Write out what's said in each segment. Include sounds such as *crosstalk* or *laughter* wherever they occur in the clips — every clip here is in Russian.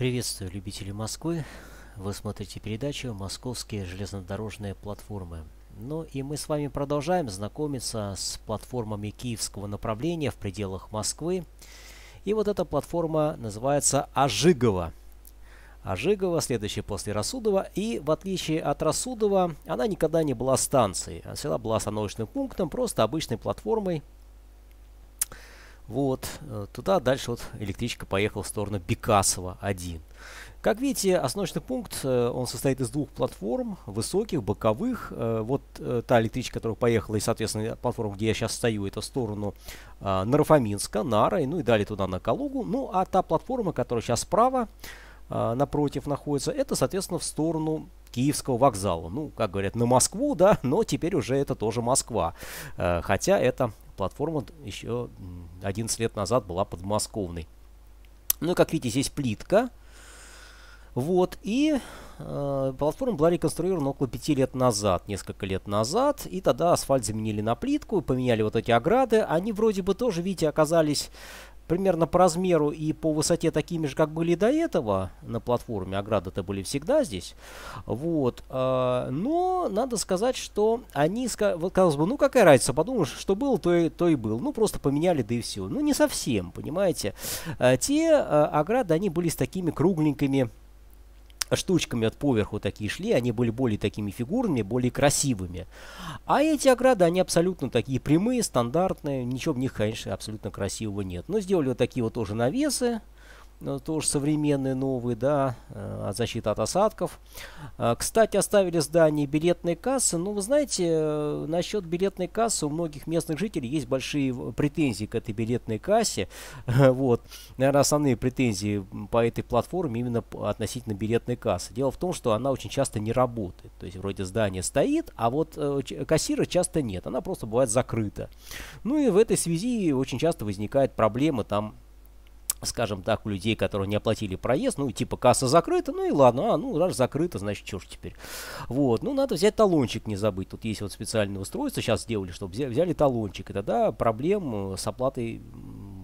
Приветствую любителей Москвы. Вы смотрите передачу «Московские железнодорожные платформы». Ну и мы с вами продолжаем знакомиться с платформами киевского направления в пределах Москвы. И вот эта платформа называется «Ожигова». Ожигова, следующая после Расудова. И в отличие от Расудова, она никогда не была станцией. Она всегда была остановочным пунктом, просто обычной платформой – вот, э, туда дальше вот электричка поехала в сторону Бекасова 1. Как видите, осночный пункт, э, он состоит из двух платформ, высоких, боковых. Э, вот та электричка, которая поехала, и, соответственно, платформа, где я сейчас стою, это в сторону Нарафаминска, Нарой, ну и далее туда на Калугу. Ну, а та платформа, которая сейчас справа, напротив находится, это, соответственно, в сторону Киевского вокзала. Ну, как говорят, на Москву, да, но теперь уже это тоже Москва. Хотя это платформа еще 11 лет назад была подмосковной. Ну как видите, здесь плитка. Вот, и э, платформа была реконструирована около 5 лет назад, несколько лет назад, и тогда асфальт заменили на плитку, поменяли вот эти ограды, они вроде бы тоже, видите, оказались примерно по размеру и по высоте такими же, как были до этого на платформе. Ограды-то были всегда здесь. Вот. А, но надо сказать, что они, вот казалось бы, ну какая разница, подумаешь, что было, то и, то и было, Ну просто поменяли, да и все. Ну не совсем, понимаете. А, те а, ограды, они были с такими кругленькими штучками от поверху такие шли, они были более такими фигурными, более красивыми. А эти ограды, они абсолютно такие прямые, стандартные, ничего в них, конечно, абсолютно красивого нет. Но сделали вот такие вот тоже навесы, ну, тоже современные, новые, да, э, защита от осадков. А, кстати, оставили здание билетной кассы. Ну, вы знаете, э, насчет билетной кассы у многих местных жителей есть большие э, претензии к этой билетной кассе. *laughs* Вот, наверное, основные претензии по этой платформе именно относительно билетной кассы. Дело в том, что она очень часто не работает. То есть, вроде здание стоит, а вот кассира часто нет. Она просто бывает закрыта. Ну и в этой связи очень часто возникает проблемы там скажем так, у людей, которые не оплатили проезд, ну, типа, касса закрыта, ну и ладно, а, ну, раз закрыта, значит, что ж теперь. Вот, ну, надо взять талончик, не забыть, тут есть вот специальное устройство, сейчас сделали, чтобы взяли, взяли талончик, и тогда проблем э, с оплатой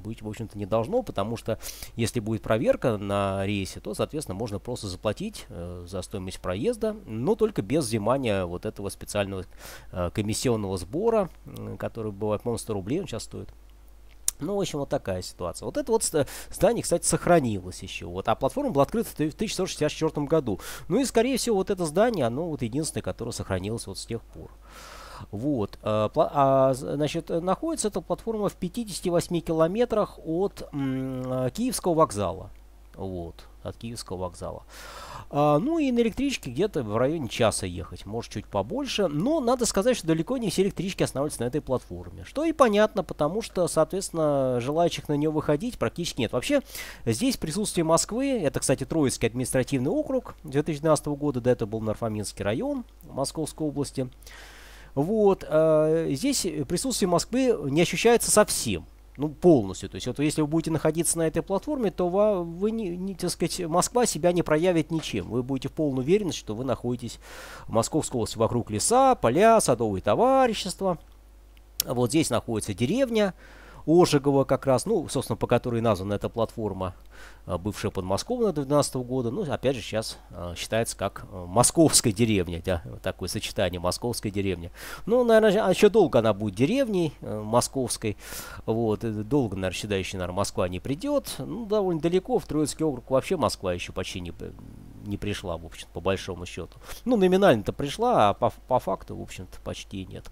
быть, в общем-то, не должно, потому что если будет проверка на рейсе, то, соответственно, можно просто заплатить э, за стоимость проезда, но только без взимания вот этого специального э, комиссионного сбора, э, который бывает, по-моему, 100 рублей он сейчас стоит. Ну, в общем, вот такая ситуация. Вот это вот здание, кстати, сохранилось еще. Вот. А платформа была открыта в 1164 году. Ну и, скорее всего, вот это здание, оно вот единственное, которое сохранилось вот с тех пор. Вот. Э, а, а, значит, находится эта платформа в 58 километрах от э, Киевского вокзала. Вот от Киевского вокзала. А, ну и на электричке где-то в районе часа ехать, может чуть побольше, но надо сказать, что далеко не все электрички останавливаются на этой платформе, что и понятно, потому что, соответственно, желающих на нее выходить практически нет. Вообще, здесь присутствие Москвы, это, кстати, Троицкий административный округ 2012 года, да, это был Нарфоминский район Московской области, вот, э, здесь присутствие Москвы не ощущается совсем ну, полностью. То есть, вот, если вы будете находиться на этой платформе, то вы, вы не, не, так сказать, Москва себя не проявит ничем. Вы будете в полной уверенности, что вы находитесь в Московской области вокруг леса, поля, садовые товарищества. Вот здесь находится деревня. Ожегова как раз, ну, собственно, по которой названа эта платформа, а, бывшая подмосковная до 2012 года, ну, опять же, сейчас а, считается как э, московская деревня, да, такое сочетание, московская деревня. Ну, наверное, а еще долго она будет деревней э, московской, вот, э, долго, наверное, сюда еще, наверное, Москва не придет, ну, довольно далеко, в Троицкий округ вообще Москва еще почти не, не пришла, в общем по большому счету. Ну, номинально-то пришла, а по, по факту, в общем-то, почти нет.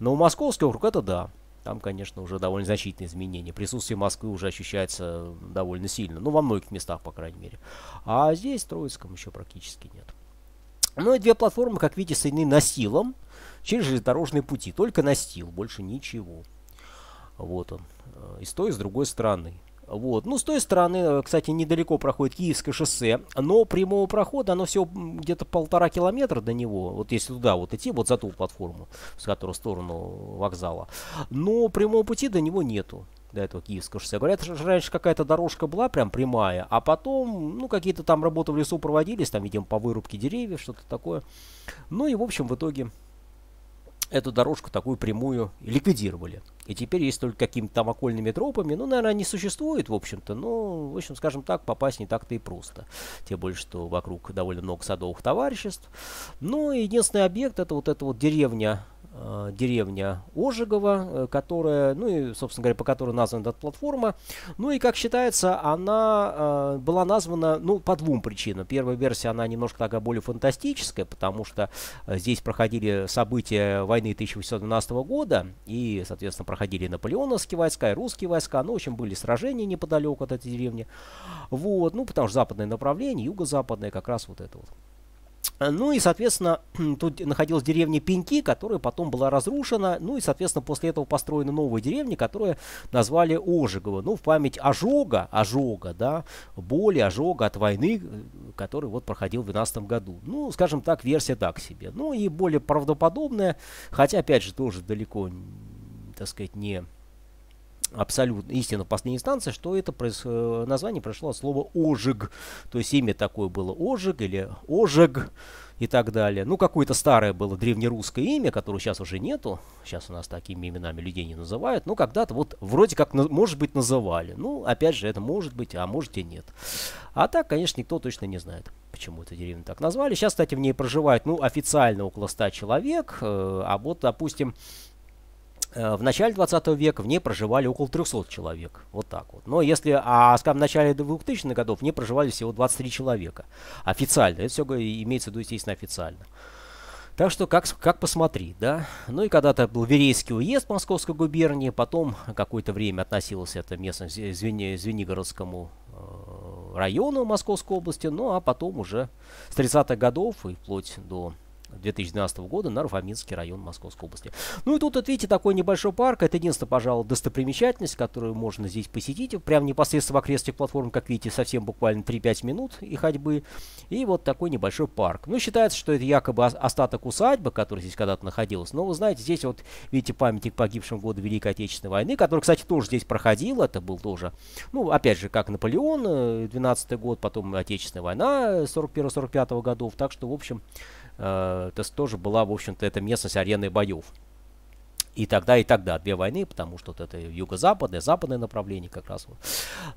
Но у московского округ это да там, конечно, уже довольно значительные изменения. Присутствие Москвы уже ощущается довольно сильно. Ну, во многих местах, по крайней мере. А здесь Троицком еще практически нет. Ну и две платформы, как видите, соединены настилом через железнодорожные пути. Только настил, больше ничего. Вот он. Э, и с той, и с другой стороны. Вот. Ну, с той стороны, э, кстати, недалеко проходит Киевское шоссе, но прямого прохода, оно все где-то полтора километра до него, вот если туда вот идти, вот за ту платформу, с которой в сторону вокзала. Но прямого пути до него нету до этого Киевского шоссе. Говорят, что раньше какая-то дорожка была прям прямая, а потом, ну, какие-то там работы в лесу проводились, там, видимо, по вырубке деревьев, что-то такое. Ну и, в общем, в итоге эту дорожку такую прямую ликвидировали. И теперь есть только какими-то там окольными тропами. Ну, наверное, они существуют, в общем-то. Но, в общем, скажем так, попасть не так-то и просто. Тем более, что вокруг довольно много садовых товариществ. Ну, единственный объект это вот эта вот деревня Э, деревня Ожегова, э, которая, ну и, собственно говоря, по которой названа эта платформа. Ну и, как считается, она э, была названа, ну, по двум причинам. Первая версия, она немножко такая более фантастическая, потому что э, здесь проходили события войны 1812 года, и, соответственно, проходили наполеоновские войска и русские войска, ну, в общем, были сражения неподалеку от этой деревни. Вот, ну, потому что западное направление, юго-западное, как раз вот это вот. Э, ну и, соответственно, *clears throat* тут находилась деревня Пеньки, которая потом была разрушена. Ну и, соответственно, после этого построена новая деревня, которую назвали Ожегово, Ну, в память ожога, ожога, да, боли, ожога от войны, э, который вот проходил в 12 году. Ну, скажем так, версия так себе. Ну и более правдоподобная, хотя, опять же, тоже далеко, так сказать, не абсолютно истина в последней инстанции, что это проис... Э, название прошло от слова «ожиг». То есть имя такое было «ожиг» или «ожиг» и так далее. Ну, какое-то старое было древнерусское имя, которое сейчас уже нету. Сейчас у нас такими именами людей не называют. Но ну, когда-то вот вроде как, может быть, называли. Ну, опять же, это может быть, а может и нет. А так, конечно, никто точно не знает, почему эту деревню так назвали. Сейчас, кстати, в ней проживает, ну, официально около 100 человек. Э, а вот, допустим, Э, в начале 20 века в ней проживали около 300 человек. Вот так вот. Но если, а скажем, в начале 2000-х годов в ней проживали всего 23 человека. Официально. Это все имеется в виду, естественно, официально. Так что как, как посмотри, да. Ну и когда-то был Верейский уезд Московской губернии, потом какое-то время относилось это местно Звени, Звенигородскому э, району Московской области, ну а потом уже с 30-х годов и вплоть до 2012 года на Рафаминский район Московской области. Ну и тут, вот видите, такой небольшой парк. Это единственная, пожалуй, достопримечательность, которую можно здесь посетить. Прям непосредственно в окрестных платформ, как видите, совсем буквально 3-5 минут и ходьбы. И вот такой небольшой парк. Ну, считается, что это якобы остаток усадьбы, которая здесь когда-то находилась. Но вы знаете, здесь вот, видите, памятник погибшим в годы Великой Отечественной войны, который, кстати, тоже здесь проходил. Это был тоже, ну, опять же, как Наполеон, 12 э, год, потом Отечественная война 41-45 э, годов. Так что, в общем, э, тоже была, в общем-то, эта местность арены боев и тогда, и тогда две войны, потому что вот это юго-западное, западное направление как раз.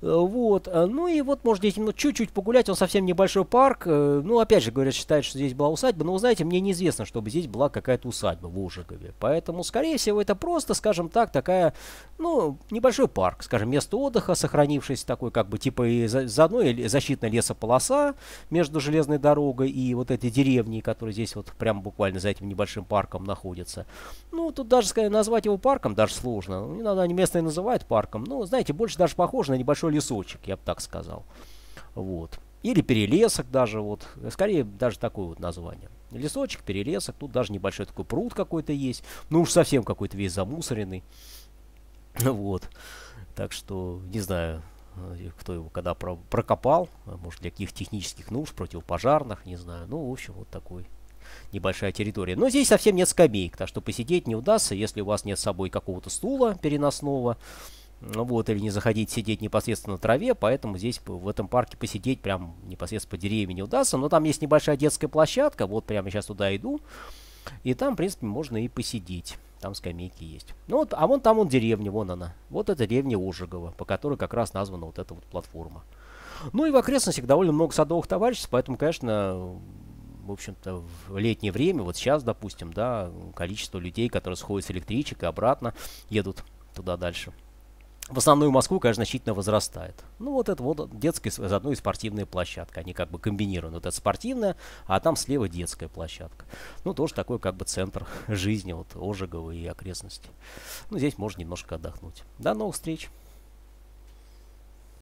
Вот. Э, э, ну и вот можно здесь ну, чуть-чуть погулять, он совсем небольшой парк. Э, ну, опять же, говорят, считают, что здесь была усадьба, но, вы знаете, мне неизвестно, чтобы здесь была какая-то усадьба в Ужикове. Поэтому, скорее всего, это просто, скажем так, такая, ну, небольшой парк, скажем, место отдыха, сохранившись такой, как бы, типа, и за, заодно и защитная лесополоса между железной дорогой и вот этой деревней, которая здесь вот прям буквально за этим небольшим парком находится. Ну, тут даже, скажем, назвать его парком даже сложно. Иногда они местные называют парком. Ну, знаете, больше даже похоже на небольшой лесочек, я бы так сказал. Вот. Или перелесок даже, вот. Скорее, даже такое вот название. Лесочек, перелесок. Тут даже небольшой такой пруд какой-то есть. Ну, уж совсем какой-то весь замусоренный. *laughs* Вот. Так что, не знаю, э, кто его когда прокопал. Может, для каких технических нужд, противопожарных, не знаю. Ну, в общем, вот такой небольшая территория. Но здесь совсем нет скамеек, так что посидеть не удастся, если у вас нет с собой какого-то стула переносного. Ну вот, или не заходить сидеть непосредственно на траве, поэтому здесь в этом парке посидеть прям непосредственно по деревьям не удастся. Но там есть небольшая детская площадка, вот прямо сейчас туда иду, и там, в принципе, можно и посидеть. Там скамейки есть. Ну вот, а вон там вон деревня, вон она. Вот это деревня Ожегова, по которой как раз названа вот эта вот платформа. Ну и в окрестностях довольно много садовых товариществ, поэтому, конечно, в общем-то, в летнее время, вот сейчас, допустим, да, количество людей, которые сходят с электричек и обратно едут туда дальше. В основную Москву, конечно, значительно возрастает. Ну, вот это вот детская, заодно и спортивная площадка. Они как бы комбинированы. Вот это спортивная, а там слева детская площадка. Ну, тоже такой как бы центр *laughs* жизни, вот Ожегова и окрестности. Ну, здесь можно немножко отдохнуть. До новых встреч!